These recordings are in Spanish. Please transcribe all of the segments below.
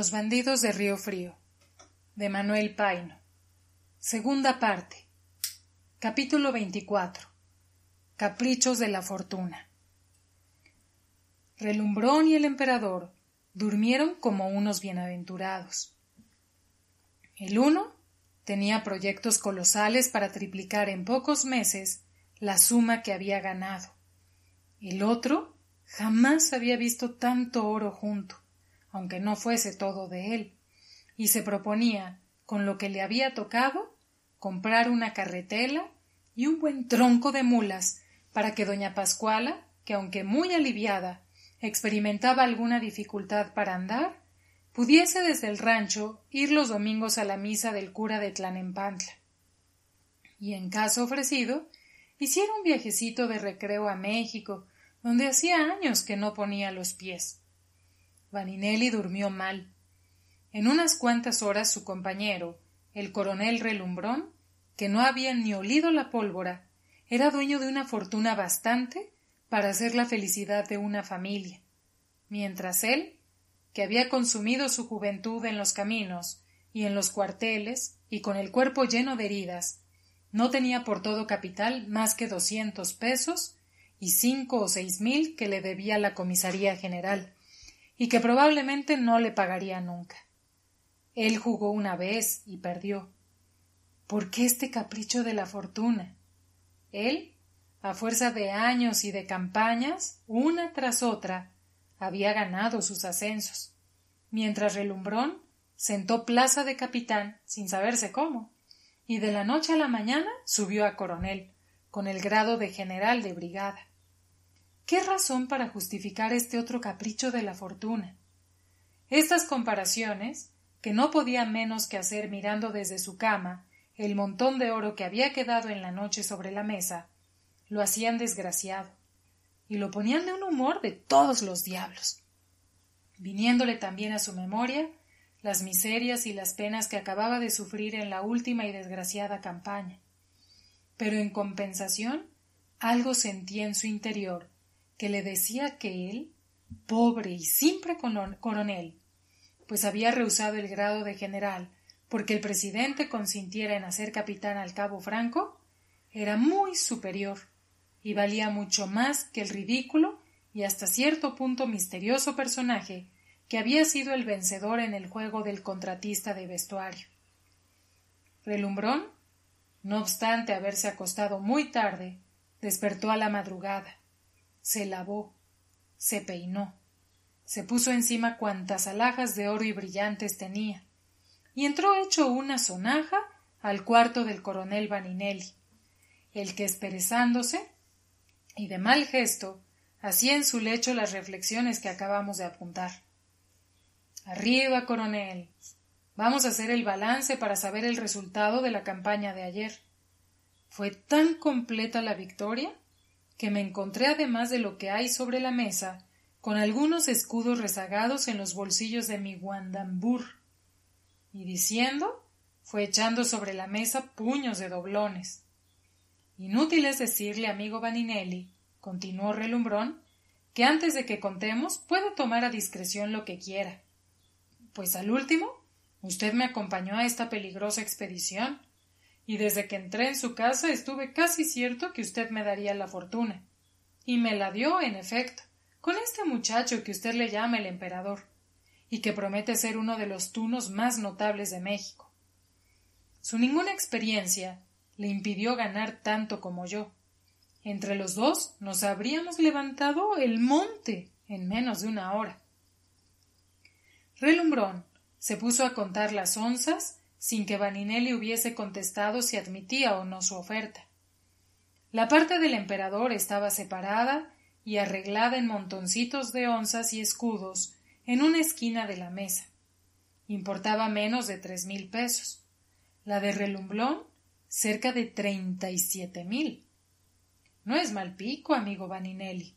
Los bandidos de Río Frío de Manuel Paino Segunda parte Capítulo 24 Caprichos de la fortuna Relumbrón y el emperador durmieron como unos bienaventurados. El uno tenía proyectos colosales para triplicar en pocos meses la suma que había ganado. El otro jamás había visto tanto oro junto aunque no fuese todo de él, y se proponía, con lo que le había tocado, comprar una carretela y un buen tronco de mulas para que doña Pascuala, que aunque muy aliviada, experimentaba alguna dificultad para andar, pudiese desde el rancho ir los domingos a la misa del cura de Tlanempantla. Y en caso ofrecido, hiciera un viajecito de recreo a México, donde hacía años que no ponía los pies. Vaninelli durmió mal. En unas cuantas horas su compañero, el coronel Relumbrón, que no había ni olido la pólvora, era dueño de una fortuna bastante para hacer la felicidad de una familia, mientras él, que había consumido su juventud en los caminos y en los cuarteles y con el cuerpo lleno de heridas, no tenía por todo capital más que doscientos pesos y cinco o seis mil que le debía la comisaría general y que probablemente no le pagaría nunca. Él jugó una vez y perdió. ¿Por qué este capricho de la fortuna? Él, a fuerza de años y de campañas, una tras otra, había ganado sus ascensos, mientras Relumbrón sentó plaza de capitán sin saberse cómo, y de la noche a la mañana subió a coronel, con el grado de general de brigada. ¿Qué razón para justificar este otro capricho de la fortuna? Estas comparaciones, que no podía menos que hacer mirando desde su cama el montón de oro que había quedado en la noche sobre la mesa, lo hacían desgraciado, y lo ponían de un humor de todos los diablos. Viniéndole también a su memoria las miserias y las penas que acababa de sufrir en la última y desgraciada campaña. Pero en compensación, algo sentía en su interior que le decía que él, pobre y siempre coronel, pues había rehusado el grado de general porque el presidente consintiera en hacer capitán al cabo Franco, era muy superior y valía mucho más que el ridículo y hasta cierto punto misterioso personaje que había sido el vencedor en el juego del contratista de vestuario. Relumbrón, no obstante haberse acostado muy tarde, despertó a la madrugada se lavó, se peinó, se puso encima cuantas alhajas de oro y brillantes tenía, y entró hecho una sonaja al cuarto del coronel Vaninelli, el que esperezándose y de mal gesto hacía en su lecho las reflexiones que acabamos de apuntar. Arriba, coronel. Vamos a hacer el balance para saber el resultado de la campaña de ayer. ¿Fue tan completa la victoria? que me encontré además de lo que hay sobre la mesa, con algunos escudos rezagados en los bolsillos de mi guandambur. Y diciendo, fue echando sobre la mesa puños de doblones. Inútil es decirle, amigo Vaninelli, continuó Relumbrón, que antes de que contemos puedo tomar a discreción lo que quiera. Pues al último, usted me acompañó a esta peligrosa expedición y desde que entré en su casa estuve casi cierto que usted me daría la fortuna. Y me la dio, en efecto, con este muchacho que usted le llama el emperador, y que promete ser uno de los tunos más notables de México. Su ninguna experiencia le impidió ganar tanto como yo. Entre los dos nos habríamos levantado el monte en menos de una hora. Relumbrón se puso a contar las onzas sin que Vaninelli hubiese contestado si admitía o no su oferta. La parte del emperador estaba separada y arreglada en montoncitos de onzas y escudos en una esquina de la mesa. Importaba menos de tres mil pesos. La de relumblón, cerca de treinta y siete mil. No es mal pico, amigo Vaninelli.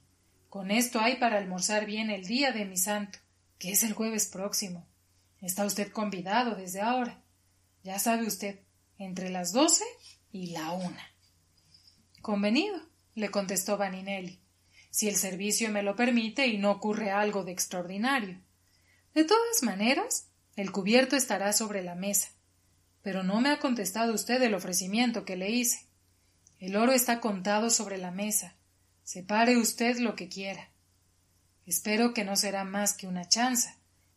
Con esto hay para almorzar bien el día de mi santo, que es el jueves próximo. Está usted convidado desde ahora. Ya sabe usted, entre las doce y la una. Convenido, le contestó Vaninelli, si el servicio me lo permite y no ocurre algo de extraordinario. De todas maneras, el cubierto estará sobre la mesa. Pero no me ha contestado usted el ofrecimiento que le hice. El oro está contado sobre la mesa. Separe usted lo que quiera. Espero que no será más que una chanza,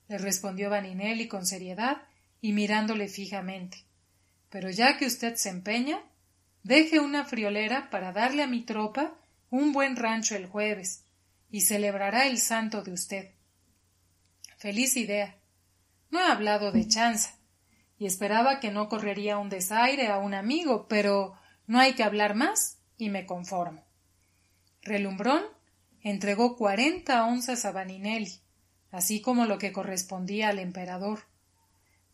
le respondió Vaninelli con seriedad, y mirándole fijamente. Pero ya que usted se empeña, deje una friolera para darle a mi tropa un buen rancho el jueves, y celebrará el santo de usted. Feliz idea. No he hablado de chanza, y esperaba que no correría un desaire a un amigo, pero no hay que hablar más, y me conformo. Relumbrón entregó cuarenta onzas a Baninelli, así como lo que correspondía al emperador.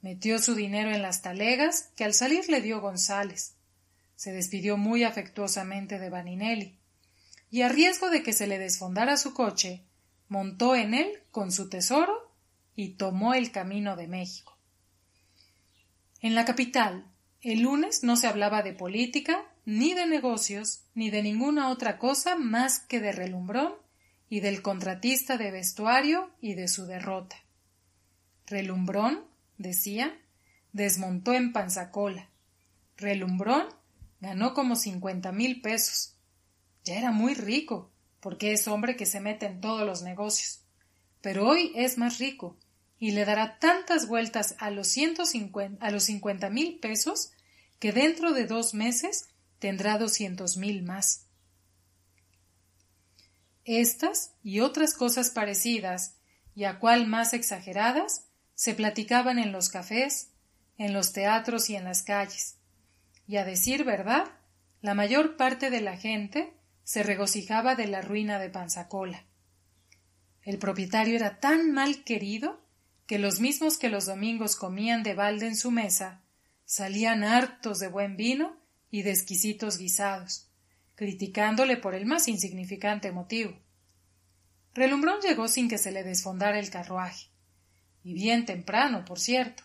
Metió su dinero en las talegas que al salir le dio González. Se despidió muy afectuosamente de Vaninelli y a riesgo de que se le desfondara su coche, montó en él con su tesoro y tomó el camino de México. En la capital, el lunes no se hablaba de política, ni de negocios, ni de ninguna otra cosa más que de Relumbrón y del contratista de vestuario y de su derrota. Relumbrón decía, desmontó en Panzacola. Relumbrón ganó como cincuenta mil pesos. Ya era muy rico, porque es hombre que se mete en todos los negocios. Pero hoy es más rico y le dará tantas vueltas a los, cincuenta a los cincuenta mil pesos que dentro de dos meses tendrá doscientos mil más. Estas y otras cosas parecidas, y a cual más exageradas, se platicaban en los cafés, en los teatros y en las calles. Y a decir verdad, la mayor parte de la gente se regocijaba de la ruina de Panzacola. El propietario era tan mal querido que los mismos que los domingos comían de balde en su mesa salían hartos de buen vino y de exquisitos guisados, criticándole por el más insignificante motivo. Relumbrón llegó sin que se le desfondara el carruaje y bien temprano, por cierto.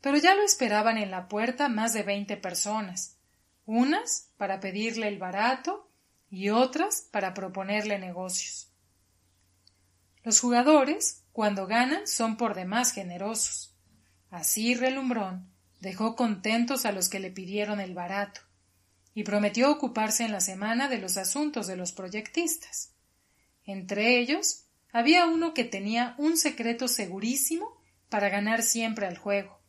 Pero ya lo esperaban en la puerta más de veinte personas, unas para pedirle el barato y otras para proponerle negocios. Los jugadores, cuando ganan, son por demás generosos. Así Relumbrón dejó contentos a los que le pidieron el barato y prometió ocuparse en la semana de los asuntos de los proyectistas. Entre ellos, había uno que tenía un secreto segurísimo para ganar siempre al juego,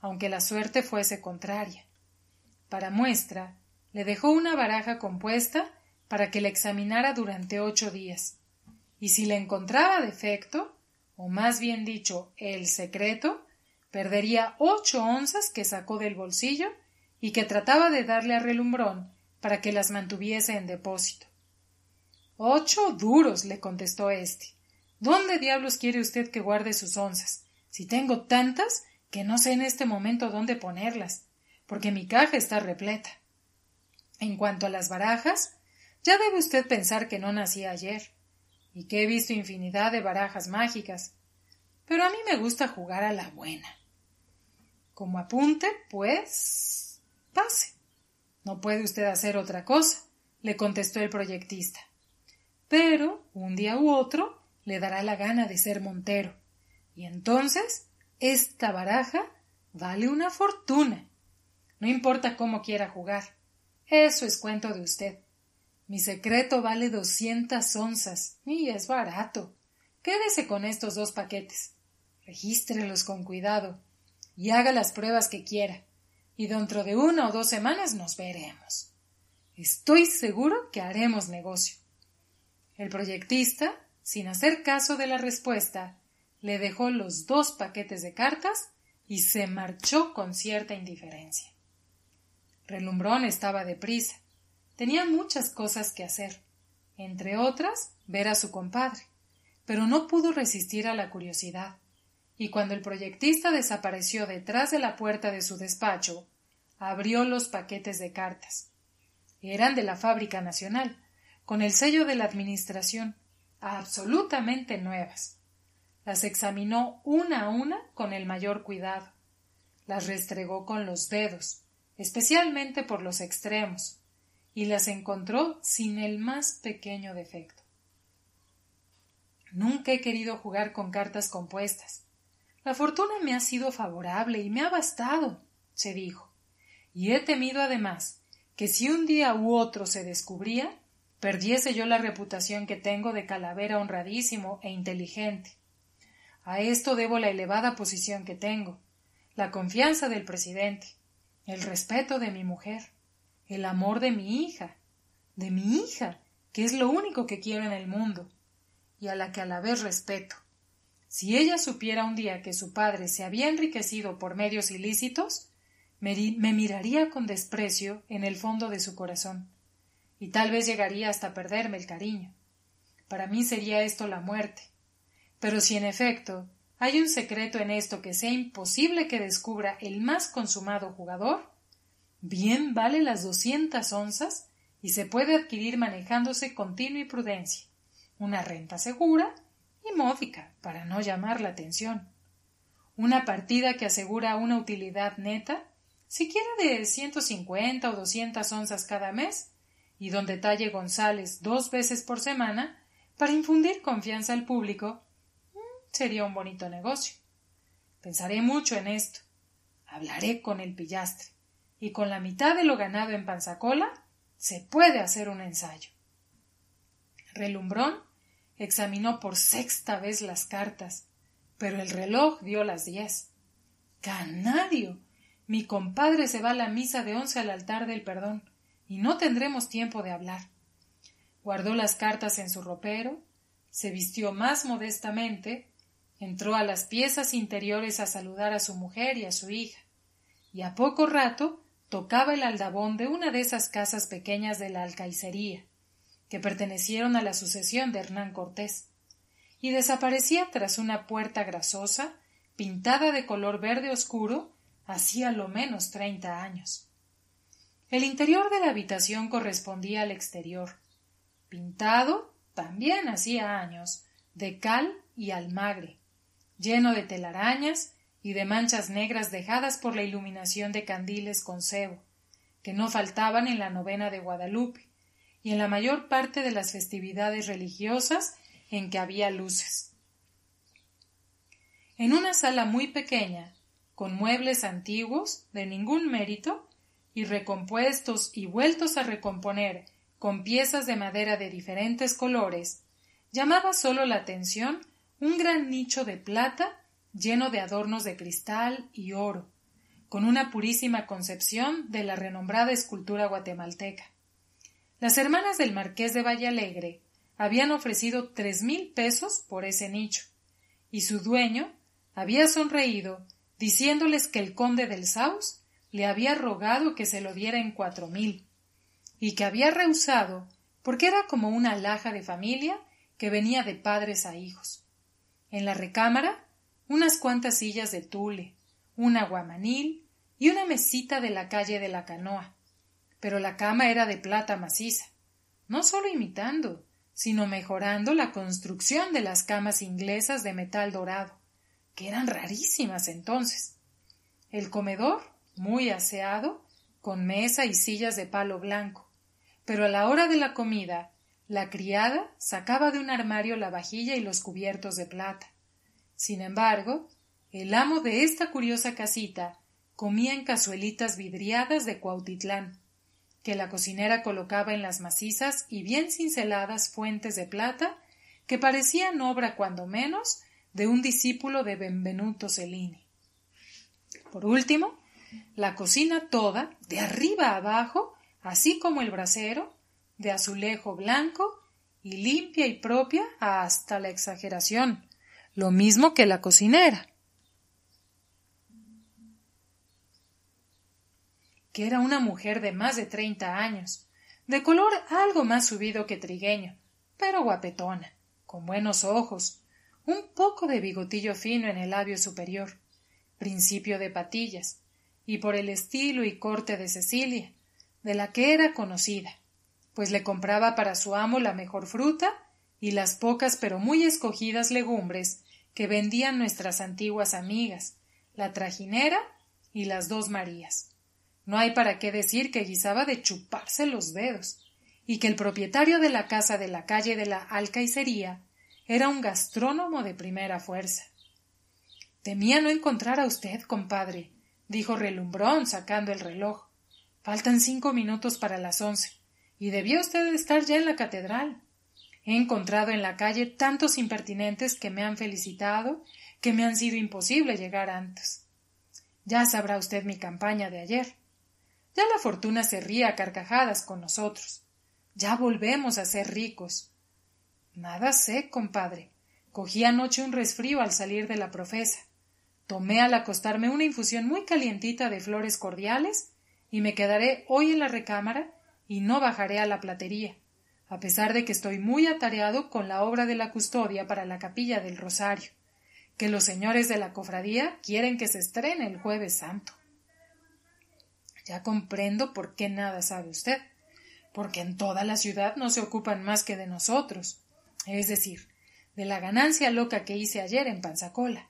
aunque la suerte fuese contraria. Para muestra, le dejó una baraja compuesta para que la examinara durante ocho días, y si le encontraba defecto, o más bien dicho, el secreto, perdería ocho onzas que sacó del bolsillo y que trataba de darle a relumbrón para que las mantuviese en depósito. Ocho duros, le contestó éste. ¿Dónde diablos quiere usted que guarde sus onzas? Si tengo tantas que no sé en este momento dónde ponerlas, porque mi caja está repleta. En cuanto a las barajas, ya debe usted pensar que no nací ayer, y que he visto infinidad de barajas mágicas, pero a mí me gusta jugar a la buena. Como apunte, pues. pase. No puede usted hacer otra cosa, le contestó el proyectista. Pero, un día u otro, le dará la gana de ser montero. Y entonces esta baraja vale una fortuna. No importa cómo quiera jugar. Eso es cuento de usted. Mi secreto vale doscientas onzas y es barato. Quédese con estos dos paquetes. Regístrelos con cuidado y haga las pruebas que quiera. Y dentro de una o dos semanas nos veremos. Estoy seguro que haremos negocio. El proyectista sin hacer caso de la respuesta, le dejó los dos paquetes de cartas y se marchó con cierta indiferencia. Relumbrón estaba deprisa. Tenía muchas cosas que hacer, entre otras ver a su compadre, pero no pudo resistir a la curiosidad, y cuando el proyectista desapareció detrás de la puerta de su despacho, abrió los paquetes de cartas. Eran de la Fábrica Nacional, con el sello de la Administración, absolutamente nuevas. Las examinó una a una con el mayor cuidado. Las restregó con los dedos, especialmente por los extremos, y las encontró sin el más pequeño defecto. Nunca he querido jugar con cartas compuestas. La fortuna me ha sido favorable y me ha bastado, se dijo, y he temido además que si un día u otro se descubría, perdiese yo la reputación que tengo de calavera honradísimo e inteligente. A esto debo la elevada posición que tengo, la confianza del presidente, el respeto de mi mujer, el amor de mi hija, de mi hija, que es lo único que quiero en el mundo, y a la que a la vez respeto. Si ella supiera un día que su padre se había enriquecido por medios ilícitos, me, me miraría con desprecio en el fondo de su corazón y tal vez llegaría hasta perderme el cariño. Para mí sería esto la muerte. Pero si en efecto hay un secreto en esto que sea imposible que descubra el más consumado jugador, bien vale las doscientas onzas y se puede adquirir manejándose con tino y prudencia, una renta segura y módica para no llamar la atención. Una partida que asegura una utilidad neta, siquiera de 150 o doscientas onzas cada mes, y donde talle González dos veces por semana, para infundir confianza al público, mm, sería un bonito negocio. Pensaré mucho en esto. Hablaré con el pillastre. Y con la mitad de lo ganado en Panzacola, se puede hacer un ensayo. Relumbrón examinó por sexta vez las cartas, pero el reloj dio las diez. Canario. Mi compadre se va a la misa de once al altar del perdón y no tendremos tiempo de hablar. Guardó las cartas en su ropero, se vistió más modestamente, entró a las piezas interiores a saludar a su mujer y a su hija, y a poco rato tocaba el aldabón de una de esas casas pequeñas de la alcaicería, que pertenecieron a la sucesión de Hernán Cortés, y desaparecía tras una puerta grasosa, pintada de color verde oscuro, hacía lo menos treinta años. El interior de la habitación correspondía al exterior, pintado también hacía años, de cal y almagre, lleno de telarañas y de manchas negras dejadas por la iluminación de candiles con cebo, que no faltaban en la novena de Guadalupe y en la mayor parte de las festividades religiosas en que había luces. En una sala muy pequeña, con muebles antiguos de ningún mérito, y recompuestos y vueltos a recomponer con piezas de madera de diferentes colores, llamaba solo la atención un gran nicho de plata lleno de adornos de cristal y oro, con una purísima concepción de la renombrada escultura guatemalteca. Las hermanas del marqués de Valle habían ofrecido tres mil pesos por ese nicho, y su dueño había sonreído diciéndoles que el conde del Saus le había rogado que se lo diera en cuatro mil, y que había rehusado porque era como una alhaja de familia que venía de padres a hijos. En la recámara, unas cuantas sillas de tule, un aguamanil y una mesita de la calle de la canoa. Pero la cama era de plata maciza, no solo imitando, sino mejorando la construcción de las camas inglesas de metal dorado, que eran rarísimas entonces. El comedor muy aseado, con mesa y sillas de palo blanco. Pero a la hora de la comida, la criada sacaba de un armario la vajilla y los cubiertos de plata. Sin embargo, el amo de esta curiosa casita comía en cazuelitas vidriadas de Cuautitlán, que la cocinera colocaba en las macizas y bien cinceladas fuentes de plata que parecían obra cuando menos de un discípulo de Benvenuto Cellini. Por último, la cocina toda, de arriba abajo, así como el brasero, de azulejo blanco y limpia y propia hasta la exageración, lo mismo que la cocinera. que era una mujer de más de treinta años, de color algo más subido que trigueño, pero guapetona, con buenos ojos, un poco de bigotillo fino en el labio superior, principio de patillas, y por el estilo y corte de Cecilia, de la que era conocida, pues le compraba para su amo la mejor fruta y las pocas pero muy escogidas legumbres que vendían nuestras antiguas amigas, la trajinera y las dos Marías. No hay para qué decir que guisaba de chuparse los dedos, y que el propietario de la casa de la calle de la Alcaicería era un gastrónomo de primera fuerza. Temía no encontrar a usted, compadre, dijo Relumbrón, sacando el reloj. Faltan cinco minutos para las once. Y debió usted estar ya en la catedral. He encontrado en la calle tantos impertinentes que me han felicitado que me han sido imposible llegar antes. Ya sabrá usted mi campaña de ayer. Ya la fortuna se ríe a carcajadas con nosotros. Ya volvemos a ser ricos. Nada sé, compadre. Cogí anoche un resfrío al salir de la profesa. Tomé al acostarme una infusión muy calientita de flores cordiales y me quedaré hoy en la recámara y no bajaré a la platería, a pesar de que estoy muy atareado con la obra de la custodia para la capilla del Rosario, que los señores de la cofradía quieren que se estrene el jueves santo. Ya comprendo por qué nada sabe usted, porque en toda la ciudad no se ocupan más que de nosotros, es decir, de la ganancia loca que hice ayer en Panzacola.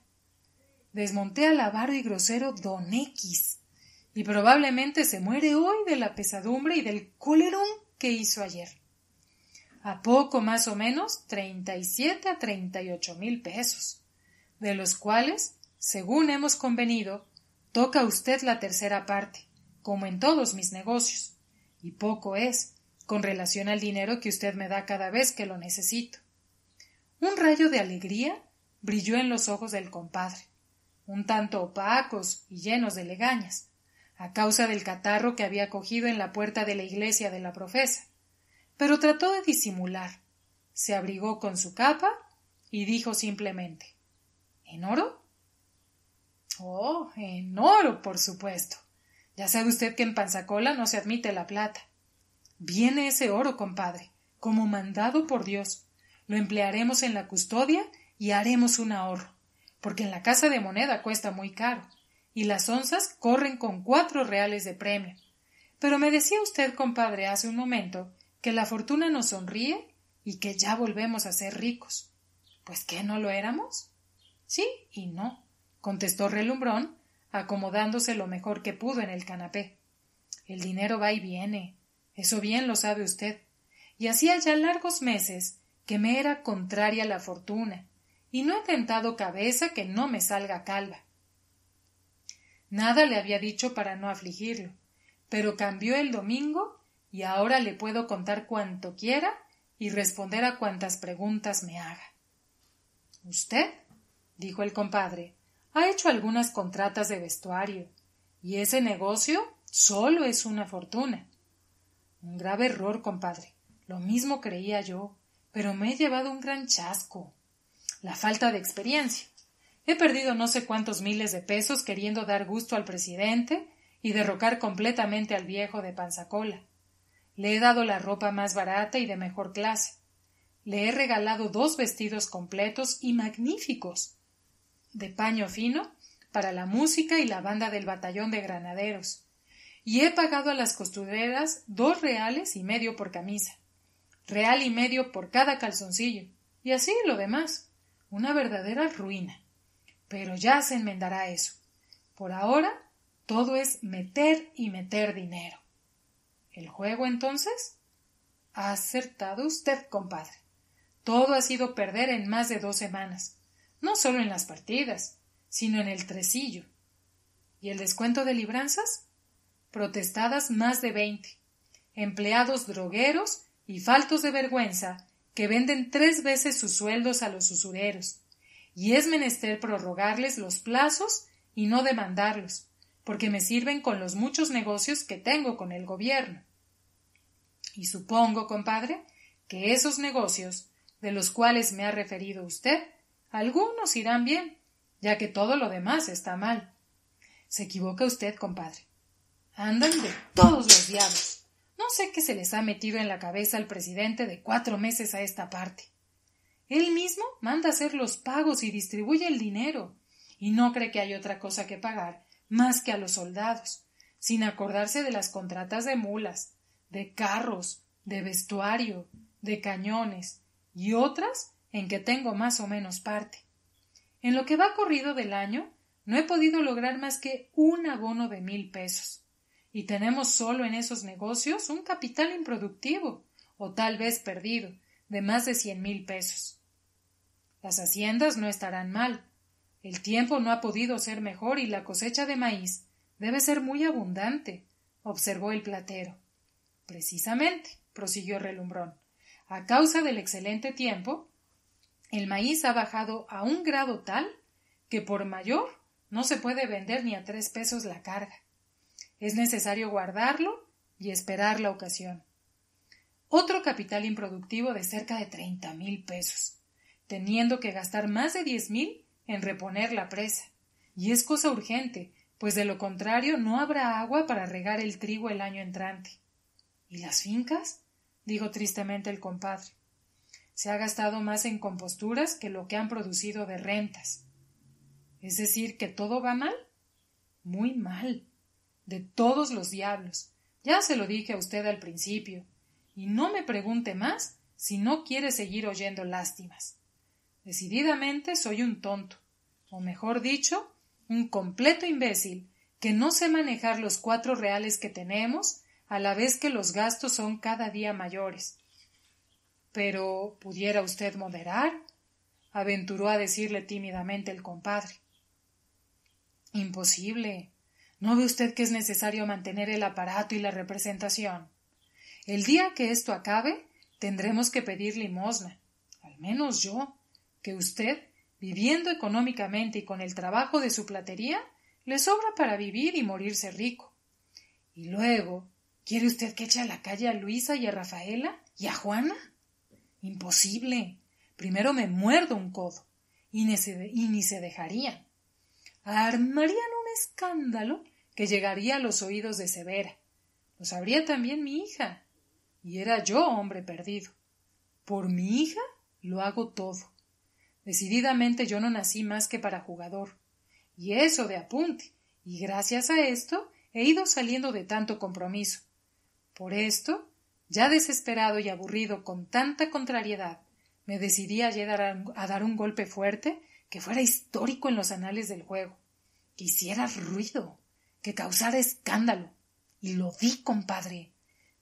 Desmonté al avaro y grosero don X, y probablemente se muere hoy de la pesadumbre y del colerón que hizo ayer. A poco más o menos treinta y siete a treinta y ocho mil pesos, de los cuales, según hemos convenido, toca usted la tercera parte, como en todos mis negocios, y poco es, con relación al dinero que usted me da cada vez que lo necesito. Un rayo de alegría brilló en los ojos del compadre un tanto opacos y llenos de legañas, a causa del catarro que había cogido en la puerta de la iglesia de la profesa. Pero trató de disimular. Se abrigó con su capa y dijo simplemente ¿En oro? Oh, en oro, por supuesto. Ya sabe usted que en Panzacola no se admite la plata. Viene ese oro, compadre, como mandado por Dios. Lo emplearemos en la custodia y haremos un ahorro porque en la casa de moneda cuesta muy caro, y las onzas corren con cuatro reales de premio. Pero me decía usted, compadre, hace un momento, que la fortuna nos sonríe y que ya volvemos a ser ricos. Pues qué no lo éramos? Sí y no, contestó Relumbrón, acomodándose lo mejor que pudo en el canapé. El dinero va y viene, eso bien lo sabe usted. Y hacía ya largos meses que me era contraria la fortuna, y no he tentado cabeza que no me salga calva. Nada le había dicho para no afligirlo, pero cambió el domingo y ahora le puedo contar cuanto quiera y responder a cuantas preguntas me haga. Usted, dijo el compadre, ha hecho algunas contratas de vestuario, y ese negocio solo es una fortuna. Un grave error, compadre. Lo mismo creía yo, pero me he llevado un gran chasco la falta de experiencia. He perdido no sé cuántos miles de pesos queriendo dar gusto al presidente y derrocar completamente al viejo de panzacola. Le he dado la ropa más barata y de mejor clase. Le he regalado dos vestidos completos y magníficos, de paño fino, para la música y la banda del batallón de granaderos. Y he pagado a las costureras dos reales y medio por camisa, real y medio por cada calzoncillo, y así lo demás una verdadera ruina. Pero ya se enmendará eso. Por ahora, todo es meter y meter dinero. ¿El juego entonces? Ha acertado usted, compadre. Todo ha sido perder en más de dos semanas, no solo en las partidas, sino en el tresillo. ¿Y el descuento de libranzas? Protestadas más de veinte, empleados drogueros y faltos de vergüenza que venden tres veces sus sueldos a los usureros, y es menester prorrogarles los plazos y no demandarlos, porque me sirven con los muchos negocios que tengo con el gobierno. Y supongo, compadre, que esos negocios, de los cuales me ha referido usted, algunos irán bien, ya que todo lo demás está mal. Se equivoca usted, compadre. Andan de todos los diablos. No sé qué se les ha metido en la cabeza al presidente de cuatro meses a esta parte. Él mismo manda hacer los pagos y distribuye el dinero, y no cree que hay otra cosa que pagar más que a los soldados, sin acordarse de las contratas de mulas, de carros, de vestuario, de cañones, y otras en que tengo más o menos parte. En lo que va corrido del año, no he podido lograr más que un abono de mil pesos y tenemos solo en esos negocios un capital improductivo, o tal vez perdido, de más de cien mil pesos. Las haciendas no estarán mal. El tiempo no ha podido ser mejor y la cosecha de maíz debe ser muy abundante, observó el platero. Precisamente, prosiguió Relumbrón, a causa del excelente tiempo, el maíz ha bajado a un grado tal que por mayor no se puede vender ni a tres pesos la carga. Es necesario guardarlo y esperar la ocasión. Otro capital improductivo de cerca de treinta mil pesos, teniendo que gastar más de diez mil en reponer la presa. Y es cosa urgente, pues de lo contrario no habrá agua para regar el trigo el año entrante. ¿Y las fincas? dijo tristemente el compadre. Se ha gastado más en composturas que lo que han producido de rentas. Es decir, que todo va mal. Muy mal de todos los diablos. Ya se lo dije a usted al principio. Y no me pregunte más si no quiere seguir oyendo lástimas. Decididamente soy un tonto, o mejor dicho, un completo imbécil, que no sé manejar los cuatro reales que tenemos, a la vez que los gastos son cada día mayores. Pero pudiera usted moderar, aventuró a decirle tímidamente el compadre. Imposible. ¿No ve usted que es necesario mantener el aparato y la representación? El día que esto acabe, tendremos que pedir limosna. Al menos yo, que usted, viviendo económicamente y con el trabajo de su platería, le sobra para vivir y morirse rico. Y luego, ¿quiere usted que eche a la calle a Luisa y a Rafaela y a Juana? Imposible. Primero me muerdo un codo y ni se, y ni se dejarían. Armarían un escándalo que llegaría a los oídos de Severa. Lo sabría también mi hija. Y era yo hombre perdido. ¿Por mi hija? Lo hago todo. Decididamente yo no nací más que para jugador. Y eso de apunte. Y gracias a esto he ido saliendo de tanto compromiso. Por esto, ya desesperado y aburrido con tanta contrariedad, me decidí llegar a dar un golpe fuerte que fuera histórico en los anales del juego. Que hiciera ruido que causara escándalo. Y lo di, compadre.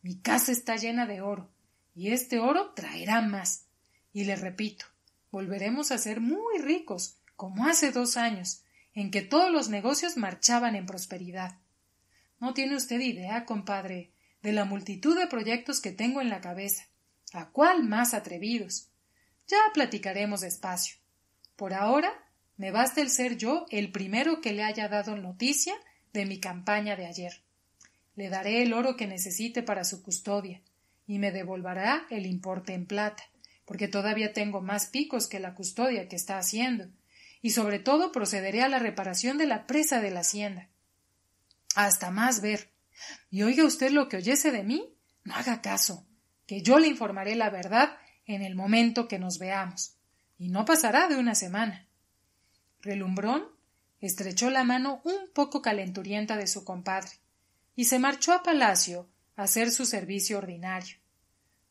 Mi casa está llena de oro, y este oro traerá más. Y le repito, volveremos a ser muy ricos, como hace dos años, en que todos los negocios marchaban en prosperidad. No tiene usted idea, compadre, de la multitud de proyectos que tengo en la cabeza, a cuál más atrevidos. Ya platicaremos despacio. Por ahora, me basta el ser yo el primero que le haya dado noticia de mi campaña de ayer. Le daré el oro que necesite para su custodia, y me devolverá el importe en plata, porque todavía tengo más picos que la custodia que está haciendo, y sobre todo procederé a la reparación de la presa de la hacienda. Hasta más ver. Y oiga usted lo que oyese de mí, no haga caso, que yo le informaré la verdad en el momento que nos veamos, y no pasará de una semana. Relumbrón estrechó la mano un poco calenturienta de su compadre y se marchó a palacio a hacer su servicio ordinario.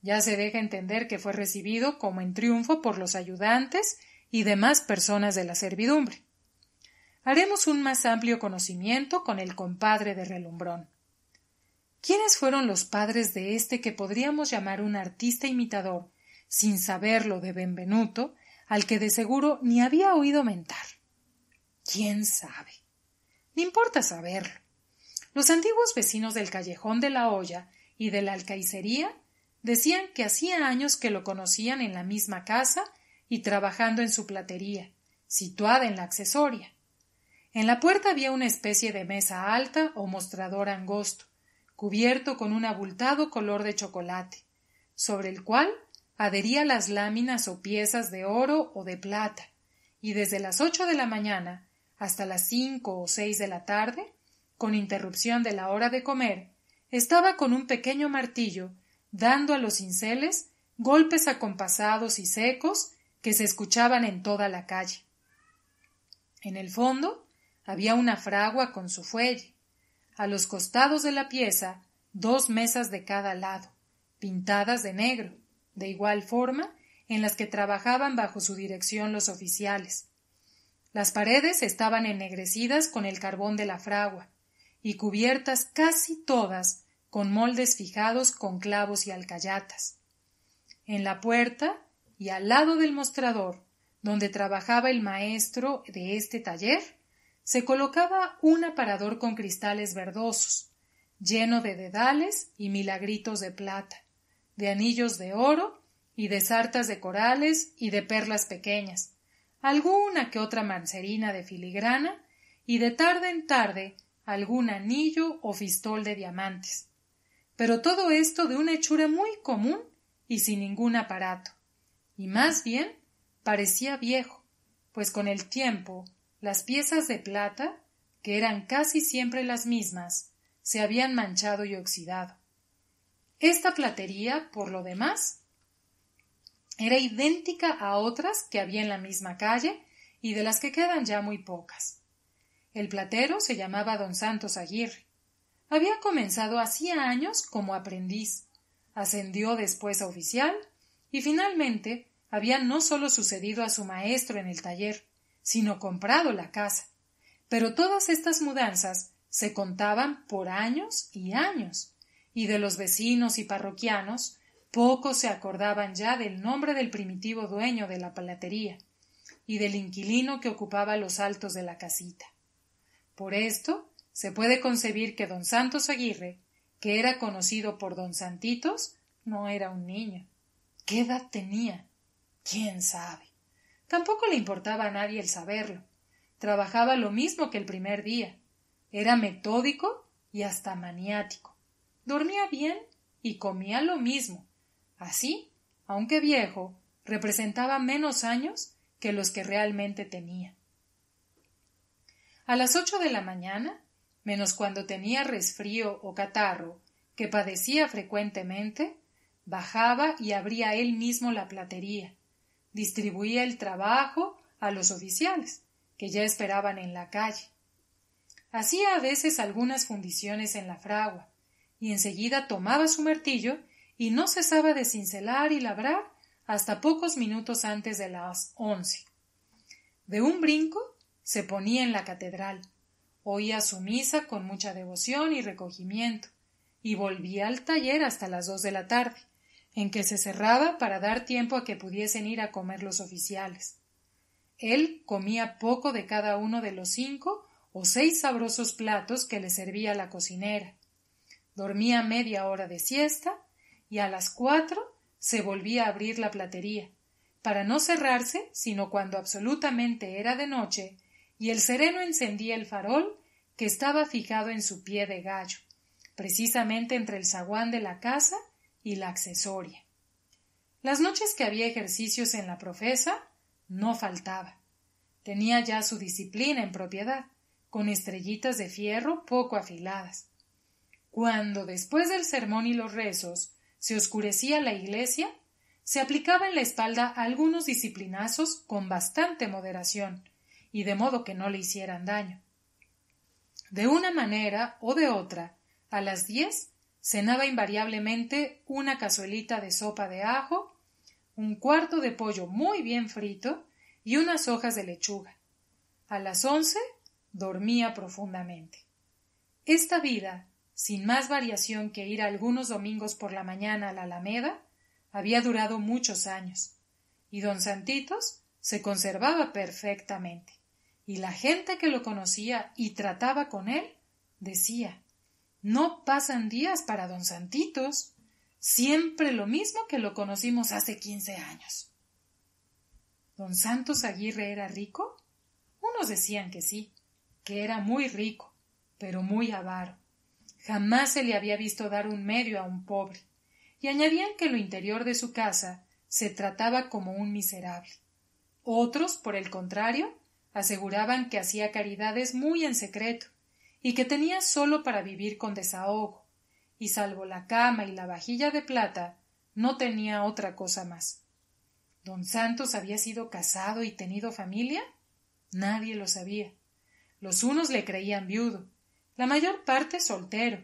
Ya se deja entender que fue recibido como en triunfo por los ayudantes y demás personas de la servidumbre. Haremos un más amplio conocimiento con el compadre de Relumbrón. ¿Quiénes fueron los padres de este que podríamos llamar un artista imitador, sin saberlo de Benvenuto, al que de seguro ni había oído mentar? ¿Quién sabe? No importa saberlo. Los antiguos vecinos del callejón de la olla y de la alcaicería decían que hacía años que lo conocían en la misma casa y trabajando en su platería, situada en la accesoria. En la puerta había una especie de mesa alta o mostrador angosto, cubierto con un abultado color de chocolate, sobre el cual adhería las láminas o piezas de oro o de plata, y desde las ocho de la mañana hasta las cinco o seis de la tarde, con interrupción de la hora de comer, estaba con un pequeño martillo dando a los cinceles golpes acompasados y secos que se escuchaban en toda la calle. En el fondo había una fragua con su fuelle. A los costados de la pieza, dos mesas de cada lado, pintadas de negro, de igual forma en las que trabajaban bajo su dirección los oficiales, las paredes estaban ennegrecidas con el carbón de la fragua y cubiertas casi todas con moldes fijados con clavos y alcayatas. En la puerta y al lado del mostrador, donde trabajaba el maestro de este taller, se colocaba un aparador con cristales verdosos, lleno de dedales y milagritos de plata, de anillos de oro y de sartas de corales y de perlas pequeñas, alguna que otra mancerina de filigrana y de tarde en tarde algún anillo o fistol de diamantes. Pero todo esto de una hechura muy común y sin ningún aparato. Y más bien parecía viejo, pues con el tiempo las piezas de plata, que eran casi siempre las mismas, se habían manchado y oxidado. Esta platería, por lo demás, era idéntica a otras que había en la misma calle y de las que quedan ya muy pocas. El platero se llamaba don Santos Aguirre. Había comenzado hacía años como aprendiz, ascendió después a oficial y finalmente había no solo sucedido a su maestro en el taller, sino comprado la casa. Pero todas estas mudanzas se contaban por años y años, y de los vecinos y parroquianos Pocos se acordaban ya del nombre del primitivo dueño de la palatería y del inquilino que ocupaba los altos de la casita. Por esto se puede concebir que don Santos Aguirre, que era conocido por don Santitos, no era un niño. ¿Qué edad tenía? ¿Quién sabe? Tampoco le importaba a nadie el saberlo. Trabajaba lo mismo que el primer día. Era metódico y hasta maniático. Dormía bien y comía lo mismo, Así, aunque viejo, representaba menos años que los que realmente tenía. A las ocho de la mañana, menos cuando tenía resfrío o catarro, que padecía frecuentemente, bajaba y abría él mismo la platería, distribuía el trabajo a los oficiales, que ya esperaban en la calle. Hacía a veces algunas fundiciones en la fragua, y enseguida tomaba su martillo y no cesaba de cincelar y labrar hasta pocos minutos antes de las once. De un brinco se ponía en la catedral, oía su misa con mucha devoción y recogimiento, y volvía al taller hasta las dos de la tarde, en que se cerraba para dar tiempo a que pudiesen ir a comer los oficiales. Él comía poco de cada uno de los cinco o seis sabrosos platos que le servía la cocinera. Dormía media hora de siesta y a las cuatro se volvía a abrir la platería, para no cerrarse sino cuando absolutamente era de noche y el sereno encendía el farol que estaba fijado en su pie de gallo, precisamente entre el zaguán de la casa y la accesoria. Las noches que había ejercicios en la profesa no faltaba. Tenía ya su disciplina en propiedad, con estrellitas de fierro poco afiladas. Cuando después del sermón y los rezos se oscurecía la iglesia, se aplicaba en la espalda algunos disciplinazos con bastante moderación, y de modo que no le hicieran daño. De una manera o de otra, a las diez cenaba invariablemente una cazuelita de sopa de ajo, un cuarto de pollo muy bien frito y unas hojas de lechuga. A las once dormía profundamente. Esta vida sin más variación que ir algunos domingos por la mañana a la Alameda, había durado muchos años, y don Santitos se conservaba perfectamente, y la gente que lo conocía y trataba con él decía No pasan días para don Santitos, siempre lo mismo que lo conocimos hace quince años. ¿Don Santos Aguirre era rico? Unos decían que sí, que era muy rico, pero muy avaro, Jamás se le había visto dar un medio a un pobre, y añadían que lo interior de su casa se trataba como un miserable. Otros, por el contrario, aseguraban que hacía caridades muy en secreto, y que tenía sólo para vivir con desahogo, y salvo la cama y la vajilla de plata, no tenía otra cosa más. ¿Don Santos había sido casado y tenido familia? Nadie lo sabía. Los unos le creían viudo, la mayor parte soltero,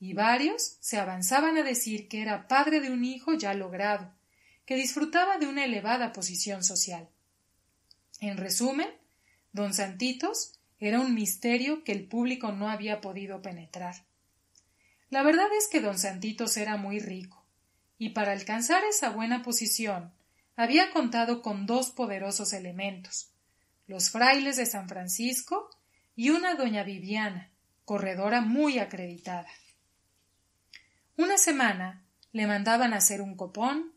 y varios se avanzaban a decir que era padre de un hijo ya logrado, que disfrutaba de una elevada posición social. En resumen, don Santitos era un misterio que el público no había podido penetrar. La verdad es que don Santitos era muy rico, y para alcanzar esa buena posición había contado con dos poderosos elementos, los frailes de San Francisco y una doña Viviana, corredora muy acreditada. Una semana le mandaban hacer un copón,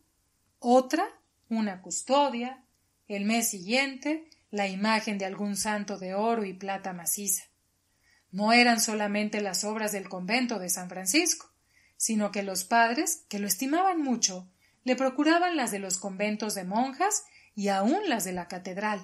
otra una custodia, el mes siguiente la imagen de algún santo de oro y plata maciza. No eran solamente las obras del convento de San Francisco, sino que los padres, que lo estimaban mucho, le procuraban las de los conventos de monjas y aun las de la catedral.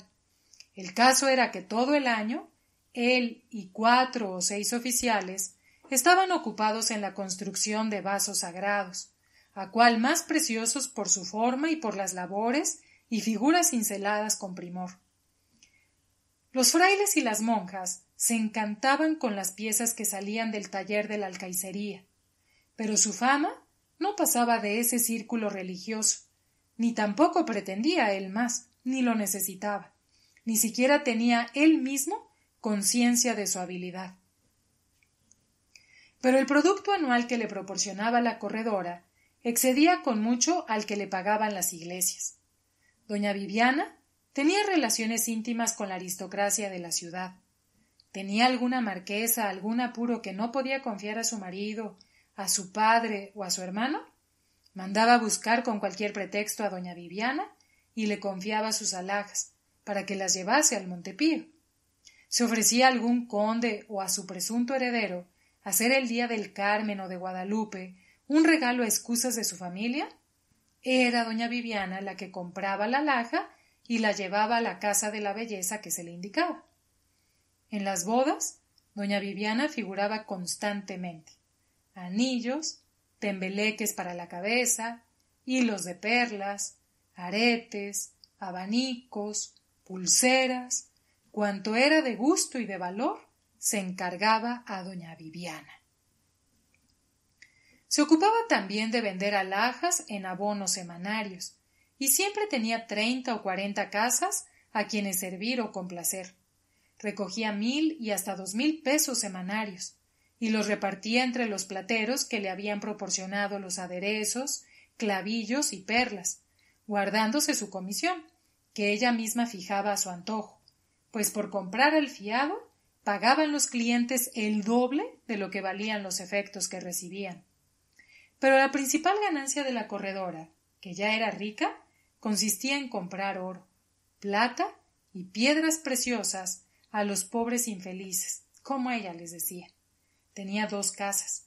El caso era que todo el año él y cuatro o seis oficiales estaban ocupados en la construcción de vasos sagrados, a cual más preciosos por su forma y por las labores y figuras cinceladas con primor. Los frailes y las monjas se encantaban con las piezas que salían del taller de la alcaicería, pero su fama no pasaba de ese círculo religioso, ni tampoco pretendía él más, ni lo necesitaba, ni siquiera tenía él mismo conciencia de su habilidad. Pero el producto anual que le proporcionaba la corredora excedía con mucho al que le pagaban las iglesias. Doña Viviana tenía relaciones íntimas con la aristocracia de la ciudad. Tenía alguna marquesa, algún apuro que no podía confiar a su marido, a su padre o a su hermano, mandaba buscar con cualquier pretexto a doña Viviana y le confiaba sus alhajas para que las llevase al Montepío se ofrecía a algún conde o a su presunto heredero hacer el día del Carmen o de Guadalupe un regalo a excusas de su familia, era doña Viviana la que compraba la laja y la llevaba a la casa de la belleza que se le indicaba. En las bodas, doña Viviana figuraba constantemente anillos, tembeleques para la cabeza, hilos de perlas, aretes, abanicos, pulseras, Cuanto era de gusto y de valor se encargaba a doña Viviana. Se ocupaba también de vender alhajas en abonos semanarios, y siempre tenía treinta o cuarenta casas a quienes servir o complacer. Recogía mil y hasta dos mil pesos semanarios, y los repartía entre los plateros que le habían proporcionado los aderezos, clavillos y perlas, guardándose su comisión, que ella misma fijaba a su antojo pues por comprar el fiado pagaban los clientes el doble de lo que valían los efectos que recibían. Pero la principal ganancia de la corredora, que ya era rica, consistía en comprar oro, plata y piedras preciosas a los pobres infelices, como ella les decía. Tenía dos casas,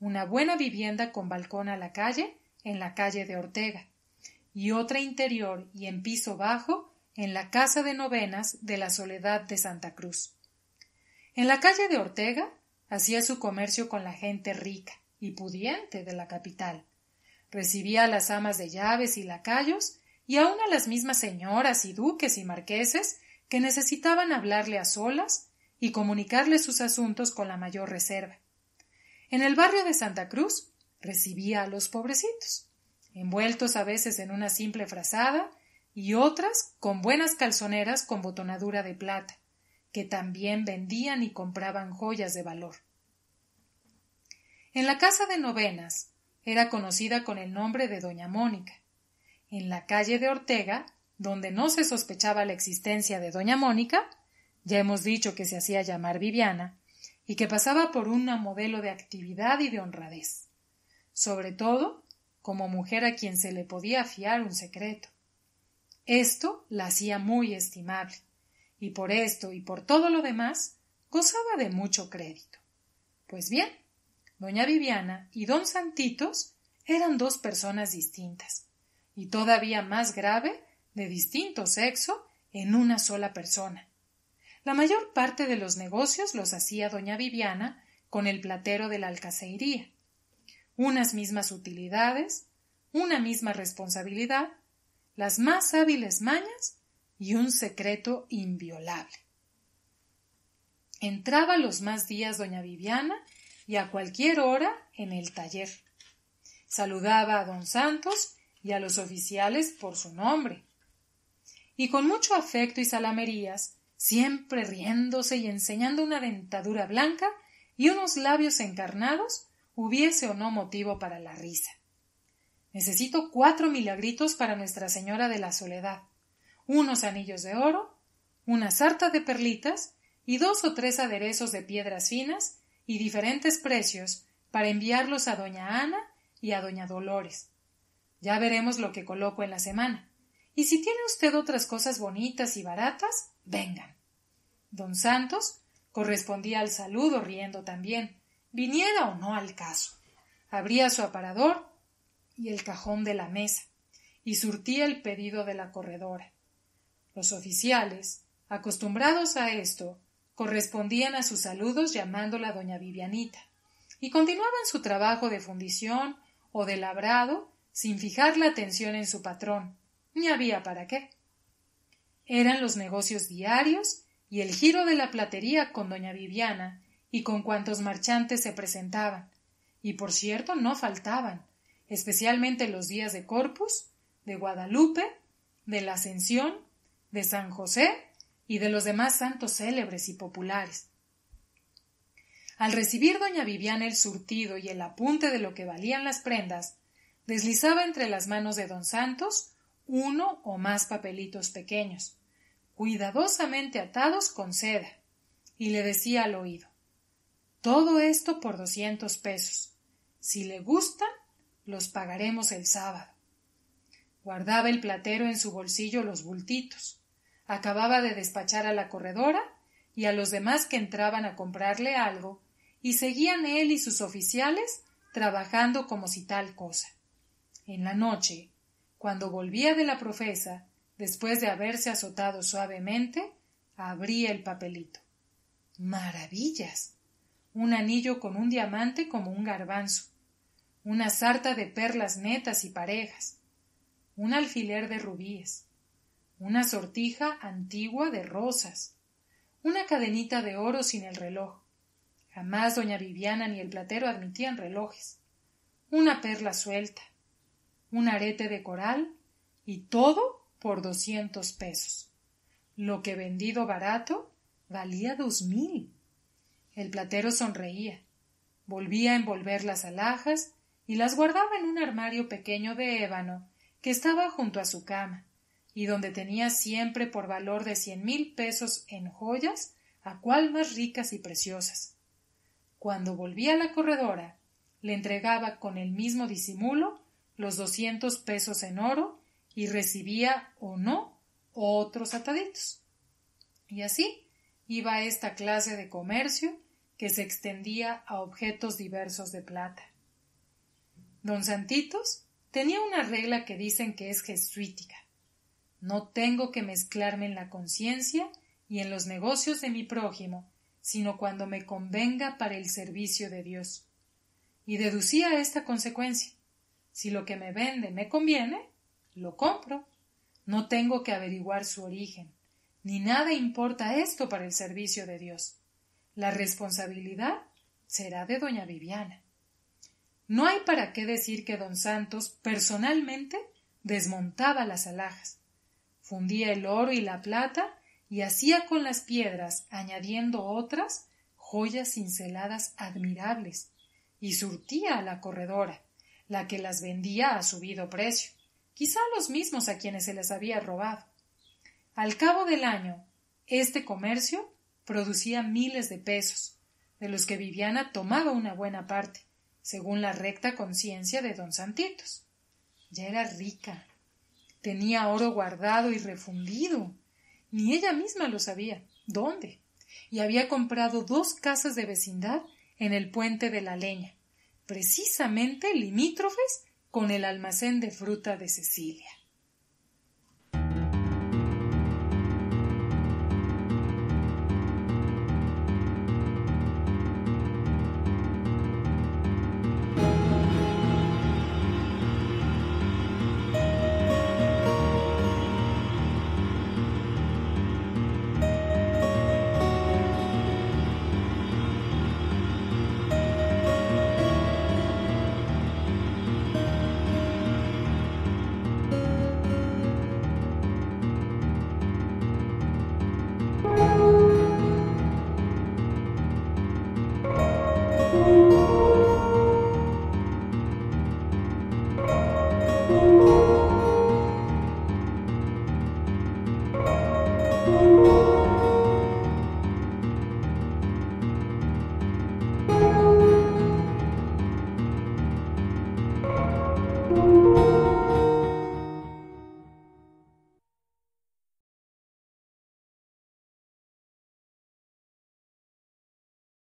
una buena vivienda con balcón a la calle, en la calle de Ortega, y otra interior y en piso bajo en la Casa de Novenas de la Soledad de Santa Cruz. En la calle de Ortega hacía su comercio con la gente rica y pudiente de la capital. Recibía a las amas de llaves y lacayos y aun a las mismas señoras y duques y marqueses que necesitaban hablarle a solas y comunicarle sus asuntos con la mayor reserva. En el barrio de Santa Cruz recibía a los pobrecitos, envueltos a veces en una simple frazada y otras con buenas calzoneras con botonadura de plata, que también vendían y compraban joyas de valor. En la casa de novenas era conocida con el nombre de doña Mónica. En la calle de Ortega, donde no se sospechaba la existencia de doña Mónica, ya hemos dicho que se hacía llamar Viviana, y que pasaba por una modelo de actividad y de honradez, sobre todo como mujer a quien se le podía fiar un secreto. Esto la hacía muy estimable, y por esto y por todo lo demás gozaba de mucho crédito. Pues bien, doña Viviana y don Santitos eran dos personas distintas, y todavía más grave, de distinto sexo, en una sola persona. La mayor parte de los negocios los hacía doña Viviana con el platero de la alcacería. Unas mismas utilidades, una misma responsabilidad las más hábiles mañas y un secreto inviolable. Entraba los más días doña Viviana y a cualquier hora en el taller. Saludaba a don Santos y a los oficiales por su nombre. Y con mucho afecto y salamerías, siempre riéndose y enseñando una dentadura blanca y unos labios encarnados, hubiese o no motivo para la risa. Necesito cuatro milagritos para Nuestra Señora de la Soledad, unos anillos de oro, una sarta de perlitas y dos o tres aderezos de piedras finas y diferentes precios para enviarlos a doña Ana y a doña Dolores. Ya veremos lo que coloco en la semana. Y si tiene usted otras cosas bonitas y baratas, vengan. Don Santos correspondía al saludo riendo también, viniera o no al caso. Abría su aparador y el cajón de la mesa, y surtía el pedido de la corredora. Los oficiales, acostumbrados a esto, correspondían a sus saludos llamándola doña Vivianita, y continuaban su trabajo de fundición o de labrado sin fijar la atención en su patrón, ni había para qué. Eran los negocios diarios y el giro de la platería con doña Viviana y con cuantos marchantes se presentaban, y por cierto no faltaban, especialmente los días de Corpus, de Guadalupe, de la Ascensión, de San José y de los demás santos célebres y populares. Al recibir doña Viviana el surtido y el apunte de lo que valían las prendas, deslizaba entre las manos de don Santos uno o más papelitos pequeños, cuidadosamente atados con seda, y le decía al oído Todo esto por doscientos pesos. Si le gustan, los pagaremos el sábado. Guardaba el platero en su bolsillo los bultitos. Acababa de despachar a la corredora y a los demás que entraban a comprarle algo, y seguían él y sus oficiales trabajando como si tal cosa. En la noche, cuando volvía de la profesa, después de haberse azotado suavemente, abría el papelito. Maravillas. Un anillo con un diamante como un garbanzo, una sarta de perlas netas y parejas, un alfiler de rubíes, una sortija antigua de rosas, una cadenita de oro sin el reloj. Jamás doña Viviana ni el platero admitían relojes. Una perla suelta, un arete de coral y todo por doscientos pesos. Lo que vendido barato valía dos mil. El platero sonreía, volvía a envolver las alhajas y las guardaba en un armario pequeño de ébano que estaba junto a su cama, y donde tenía siempre por valor de cien mil pesos en joyas, a cual más ricas y preciosas. Cuando volvía a la corredora, le entregaba con el mismo disimulo los doscientos pesos en oro y recibía o no otros ataditos. Y así iba esta clase de comercio que se extendía a objetos diversos de plata. Don Santitos tenía una regla que dicen que es jesuítica. No tengo que mezclarme en la conciencia y en los negocios de mi prójimo, sino cuando me convenga para el servicio de Dios. Y deducía esta consecuencia. Si lo que me vende me conviene, lo compro. No tengo que averiguar su origen, ni nada importa esto para el servicio de Dios. La responsabilidad será de doña Viviana. No hay para qué decir que don Santos personalmente desmontaba las alhajas, fundía el oro y la plata y hacía con las piedras, añadiendo otras, joyas cinceladas admirables, y surtía a la corredora, la que las vendía a subido precio, quizá los mismos a quienes se las había robado. Al cabo del año, este comercio producía miles de pesos, de los que Viviana tomaba una buena parte, según la recta conciencia de don Santitos. Ya era rica, tenía oro guardado y refundido. Ni ella misma lo sabía. ¿Dónde? Y había comprado dos casas de vecindad en el puente de la leña, precisamente limítrofes con el almacén de fruta de Cecilia.